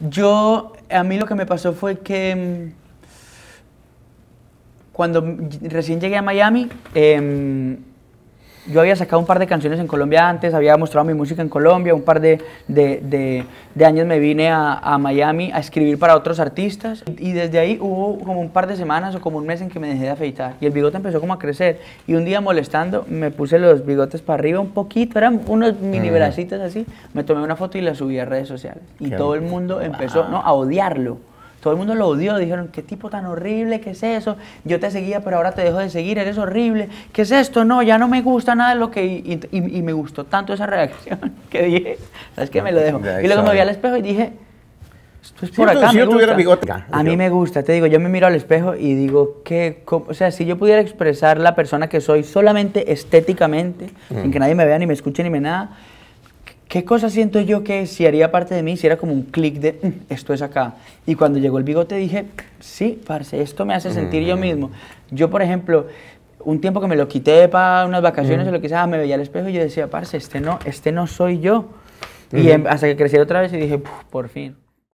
Yo, a mí lo que me pasó fue que mm, cuando recién llegué a Miami, em, yo había sacado un par de canciones en Colombia antes, había mostrado mi música en Colombia, un par de, años me vine a, Miami a escribir para otros artistas y desde ahí hubo como un par de semanas o como un mes en que me dejé de afeitar y el bigote empezó como a crecer y un día molestando me puse los bigotes para arriba un poquito, eran unos mini bracitos así, me tomé una foto y la subí a redes sociales y todo el mundo empezó ¿no? a odiarlo. Todo el mundo lo odió, dijeron, qué tipo tan horrible, qué es eso, yo te seguía pero ahora te dejo de seguir, eres horrible, qué es esto, no, ya no me gusta nada de lo que... Y, me gustó tanto esa reacción que dije, ¿sabes qué? Me lo dejo. Y luego me vi al espejo y dije, esto por acá, A mí me gusta, te digo, yo me miro al espejo y digo, qué o sea, si yo pudiera expresar la persona que soy solamente estéticamente, sin mm. que nadie me vea, ni me escuche, ni me nada ¿Qué cosa siento yo que si haría parte de mí, si era como un clic de mm, esto es acá? Y cuando llegó el bigote dije, sí, parce, esto me hace sentir yo mismo. Yo, por ejemplo, un tiempo que me lo quité para unas vacaciones o lo que sea, me veía al espejo y yo decía, parce, este no, este no soy yo. Y em, hasta que crecí otra vez y dije, por fin.